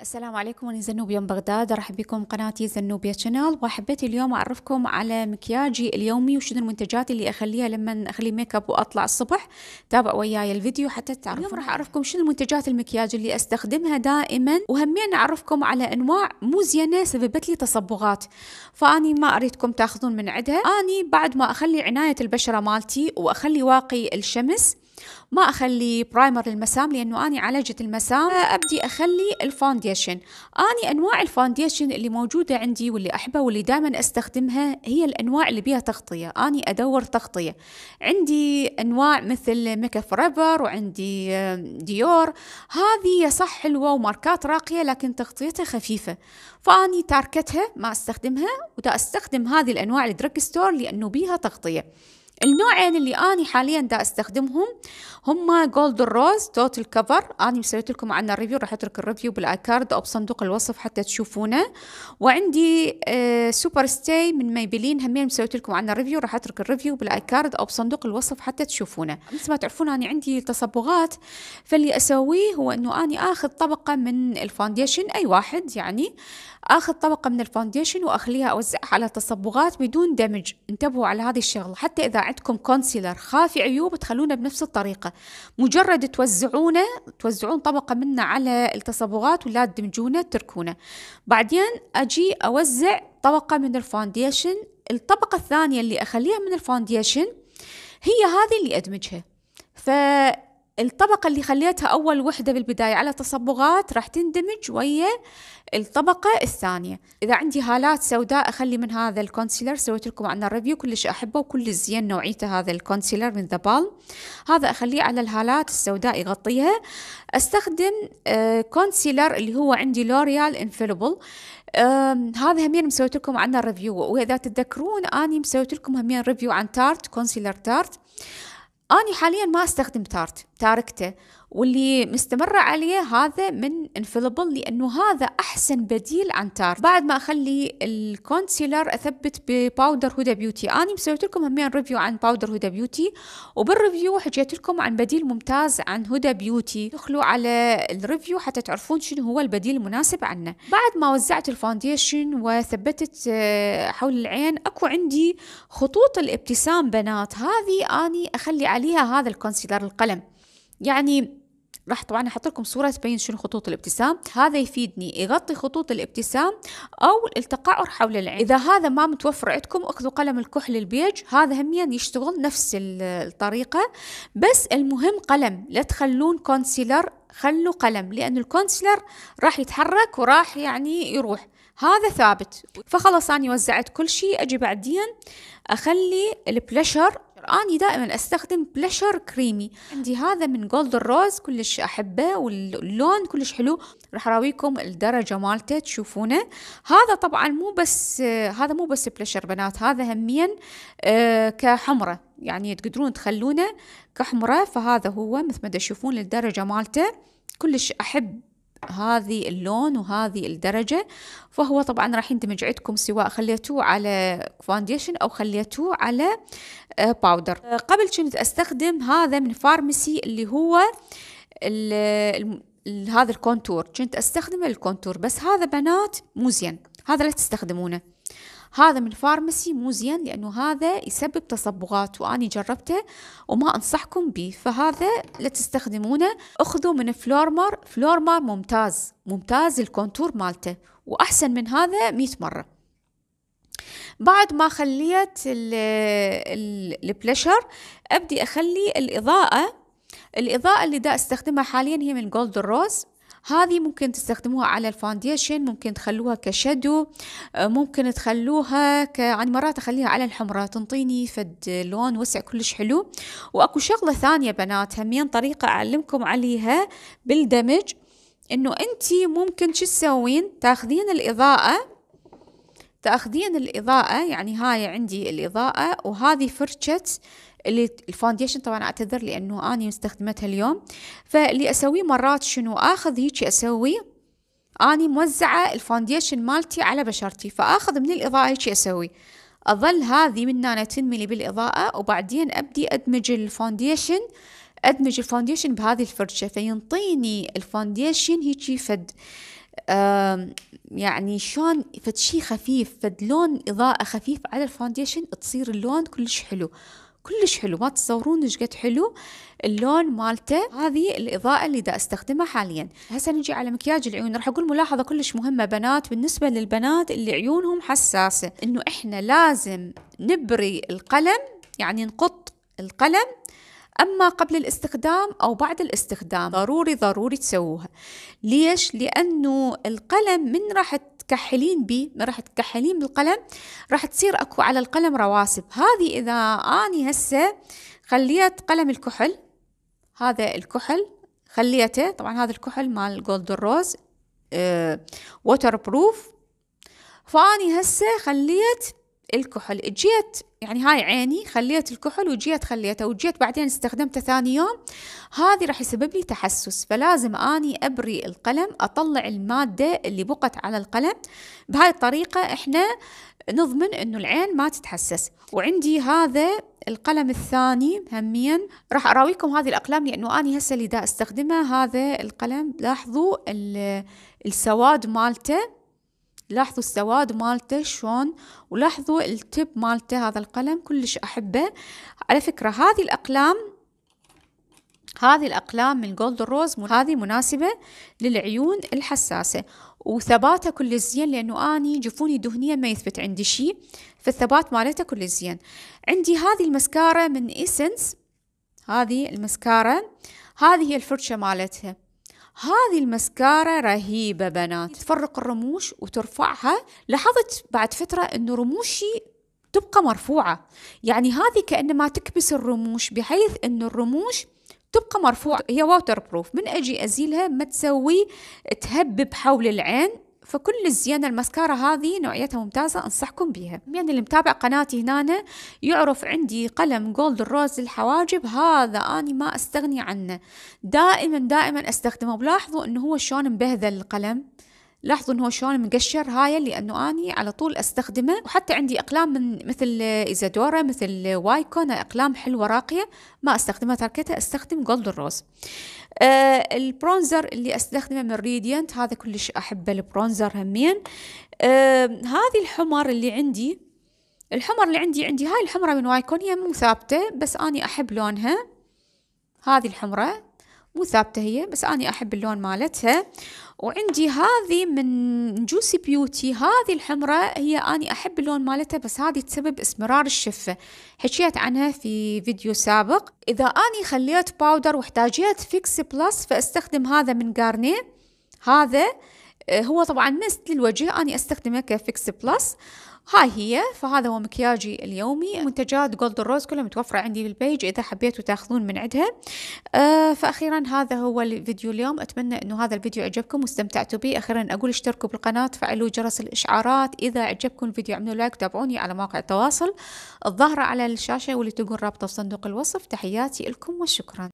السلام عليكم أنا زنوبيا من بغداد أرحب بكم قناتي زنوبيا شانل وحبيت اليوم أعرفكم على مكياجي اليومي وشنو المنتجات اللي أخليها لما أخلي ميك اب وأطلع الصبح تابع وياي الفيديو حتى تعرفوا اليوم راح أعرفكم شنو المنتجات المكياج اللي أستخدمها دائما وهمين أعرفكم على أنواع مو زينة سببت لي تصبغات فأني ما أريدكم تاخذون من عندها أني بعد ما أخلي عناية البشرة مالتي وأخلي واقي الشمس ما أخلي برايمر للمسام لأنه اني عالجت المسام أه، أبدي أخلي الفونديشن اني أنواع الفونديشن اللي موجودة عندي واللي أحبها واللي دائما أستخدمها هي الأنواع اللي بيها تغطية اني أدور تغطية عندي أنواع مثل ميك فريبر وعندي ديور أه، هذه صح حلوة وماركات راقية لكن تغطيتها خفيفة فأني تاركتها ما أستخدمها ودا أستخدم هذه الأنواع الدرج ستور لأنه بيها تغطية النوعين اللي أنا حاليا دا أستخدمهم هما جولد روز توتال كفر أنا مسويت لكم عنه الريفيو راح أترك الريفيو بالأكارد أو بصندوق الوصف حتى تشوفونه وعندي آه سوبر ستاي من ميبلين همين مسويت لكم عنه الريفيو راح أترك الريفيو بالأكارد أو بصندوق الوصف حتى تشوفونه مثل ما تعرفون أنا عندي تصبغات فاللي أسويه هو أنه أنا آخذ طبقة من الفاونديشن أي واحد يعني آخذ طبقة من الفاونديشن وأخليها أوزعها على تصبغات بدون دمج انتبهوا على هذه الشغلة حتى إذا عندكم كونسيلر خافي عيوب تخلونه بنفس الطريقة مجرد توزعونه توزعون طبقة منه على التصبغات ولا تدمجونه تركونه بعدين أجي أوزع طبقة من الفاونديشن الطبقة الثانية اللي أخليها من الفاونديشن هي هذه اللي أدمجها ف الطبقة اللي خليتها أول وحدة بالبداية على تصبغات راح تندمج ويا الطبقة الثانية إذا عندي هالات سوداء أخلي من هذا الكونسيلر سويت لكم عنه ريفيو كلش أحبه وكل زين نوعيته هذا الكونسيلر من ذا بالم هذا أخليه على الهالات السوداء يغطيها أستخدم كونسيلر آه، اللي هو عندي لوريال انفيلبل هذا همين مسويت لكم عنه ريفيو وإذا تتذكرون أني مسويت لكم همين ريفيو عن تارت كونسيلر تارت أنا حاليا ما أستخدم تارت تاركته واللي مستمرة عليه هذا من انفلبل لأنه هذا أحسن بديل عن تار بعد ما أخلي الكونسيلر أثبت بباودر هدى بيوتي أنا مسويت لكم همين ريفيو عن باودر هدى بيوتي وبالريفيو حجيت لكم عن بديل ممتاز عن هدى بيوتي دخلوا على الريفيو حتى تعرفون شنو هو البديل المناسب عنه بعد ما وزعت الفاونديشن وثبتت آه، حول العين أكو عندي خطوط الابتسام بنات هذه أني أخلي عليها هذا الكونسيلر القلم يعني راح طبعا احط لكم صوره تبين شنو خطوط الابتسام هذا يفيدني يغطي خطوط الابتسام او التقعر حول العين اذا هذا ما متوفر عندكم اخذوا قلم الكحل البيج هذا هميا يشتغل نفس الطريقه بس المهم قلم لا تخلون كونسيلر خلوا قلم لأن الكونسيلر راح يتحرك وراح يعني يروح هذا ثابت فخلص أنا وزعت كل شيء أجي بعدين أخلي البلشر اني دائما أستخدم بلشر كريمي عندي هذا من جولدن روز كلش أحبه واللون كلش حلو راح أراويكم الدرجة مالته تشوفونه هذا طبعا مو بس هذا مو بس بلشر بنات هذا همين آه، كحمرة يعني تقدرون تخلونه كحمرة فهذا هو مثل ما تشوفون الدرجة مالته كلش أحب هذه اللون وهذه الدرجة فهو طبعا راح يندمج عندكم سواء خليتوه على فاونديشن أو خليتوه على باودر آه، آه، قبل كنت أستخدم هذا من فارمسي اللي هو هذا الكونتور كنت أستخدم الكونتور بس هذا بنات مو زين هذا لا تستخدمونه هذا من الفارماسي مو زين لأنه هذا يسبب تصبغات وأني جربته وما أنصحكم به فهذا لا تستخدمونه أخذوا من فلورمر فلورمر ممتاز ممتاز الكونتور مالته وأحسن من هذا مئة مرة بعد ما خليت البلشر ابدي اخلي الاضاءه الاضاءه اللي دا استخدمها حاليا هي من جولد روز هذه ممكن تستخدموها على الفونديشن ممكن تخلوها كشادو آه، ممكن تخلوها ك... يعني مرات اخليها على الحمرة تنطيني فد لون وسع كلش حلو واكو شغلة ثانية بنات همين طريقة اعلمكم عليها بالدمج انه انتي ممكن شو تسوين تاخذين الاضاءة تاخذين الإضاءة يعني هاي عندي الإضاءة وهذه فرشة اللي الفاونديشن طبعا اعتذر لانه اني استخدمتها اليوم فاللي اسويه مرات شنو اخذ هيك اسوي اني موزعه الفاونديشن مالتي على بشرتي فاخذ من الاضاءه هيك اسوي اظل هذه من هنا تنملي بالاضاءه وبعدين ابدي ادمج الفاونديشن ادمج الفاونديشن بهذه الفرشه فينطيني الفاونديشن هيجي فد يعني شلون فد شي خفيف فد لون اضاءه خفيف على الفاونديشن تصير اللون كلش حلو كلش حلو ما تتصورون ايش قد حلو اللون مالته هذه الاضاءه اللي دا استخدمها حاليا هسه نجي على مكياج العيون راح اقول ملاحظه كلش مهمه بنات بالنسبه للبنات اللي عيونهم حساسه انه احنا لازم نبري القلم يعني نقط القلم اما قبل الاستخدام او بعد الاستخدام ضروري ضروري تسووها ليش لانه القلم من راح تكحلين به ما راح تكحلين بالقلم راح تصير اكو على القلم رواسب هذه اذا اني هسه خليت قلم الكحل هذا الكحل خليته طبعا هذا الكحل مال جولدن روز ووتر بروف فاني هسه خليت الكحل جيت يعني هاي عيني خليت الكحل وجيت خليته وجيت بعدين استخدمته ثاني يوم هذه راح يسبب لي تحسس فلازم اني ابري القلم اطلع المادة اللي بقت على القلم بهاي الطريقة احنا نضمن انه العين ما تتحسس وعندي هذا القلم الثاني هميا راح اراويكم هذه الاقلام لانه اني هسه اللي دا استخدمه هذا القلم لاحظوا السواد مالته لاحظوا السواد مالته شلون ولاحظوا التب مالته هذا القلم كلش احبه على فكره هذه الاقلام هذه الأقلام من جولد روز هذه مناسبة للعيون الحساسة وثباته كل زين لأنه أني جفوني دهنية ما يثبت عندي شيء فالثبات مالته كل زين عندي هذه المسكارة من إيسنس هذه المسكارة هذه هي الفرشة مالتها هذه المسكارة رهيبة بنات تفرق الرموش وترفعها لاحظت بعد فترة أنه رموشي تبقى مرفوعة يعني هذه كأنما تكبس الرموش بحيث أنه الرموش تبقى مرفوعة هي ووتر بروف من أجي أزيلها ما تسوي تهبب حول العين فكل الزينة المسكارة هذه نوعيتها ممتازة أنصحكم بيها يعني اللي متابع قناتي هنا يعرف عندي قلم جولد روز للحواجب هذا أنا ما أستغني عنه دائما دائما أستخدمه ولاحظوا أنه هو شلون مبهذل القلم لاحظوا انه شلون مقشر هاي لانه اني على طول استخدمه وحتى عندي اقلام من مثل ايزادورا مثل وايكون اقلام حلوه راقيه ما استخدمها تركتها استخدم جولد روز آه البرونزر اللي استخدمه من ريديانت هذا كلش احبه البرونزر همين آه هذه الحمر اللي عندي الحمر اللي عندي عندي هاي الحمرة من وايكون هي مو ثابتة بس أني أحب لونها هذه الحمرة مو ثابتة هي بس أنا أحب اللون مالتها وعندي هذه من جوسي بيوتي هذه الحمراء هي أنا أحب اللون مالتها بس هذه تسبب اسمرار الشفة حكيت عنها في فيديو سابق إذا أني خليت باودر واحتاجيت فيكس بلس فاستخدم هذا من جارنيه هذا آه، هو طبعا مست للوجه أنا أستخدمه كفيكس بلس هاي هي فهذا هو مكياجي اليومي منتجات جولدن روز كلها متوفرة عندي بالبيج إذا حبيتوا تاخذون من عندها آه فأخيرا هذا هو الفيديو اليوم أتمنى أنه هذا الفيديو عجبكم واستمتعتوا به أخيرا أقول اشتركوا بالقناة فعلوا جرس الإشعارات إذا عجبكم الفيديو اعملوا لايك تابعوني على مواقع التواصل الظاهرة على الشاشة واللي تقول رابطه في صندوق الوصف تحياتي لكم وشكرا